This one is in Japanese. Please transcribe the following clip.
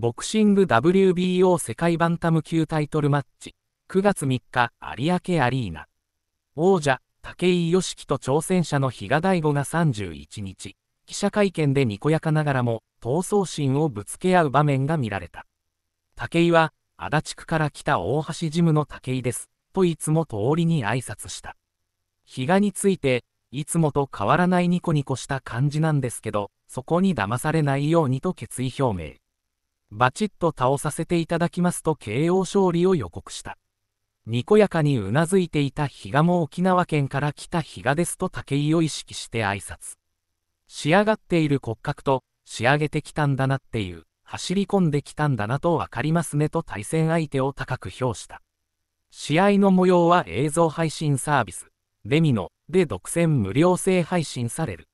ボクシング WBO 世界バンタム級タイトルマッチ、9月3日、有明アリーナ。王者、武井良樹と挑戦者の比嘉大吾が31日、記者会見でにこやかながらも、闘争心をぶつけ合う場面が見られた。武井は、足立区から来た大橋ジムの武井です、といつも通りに挨拶した。比嘉について、いつもと変わらないニコニコした感じなんですけど、そこに騙されないようにと決意表明。バチッと倒させていただきますと慶応勝利を予告した。にこやかにうなずいていた比嘉も沖縄県から来た比嘉ですと武井を意識して挨拶。仕上がっている骨格と仕上げてきたんだなっていう、走り込んできたんだなとわかりますねと対戦相手を高く評した。試合の模様は映像配信サービス、レミノで独占無料制配信される。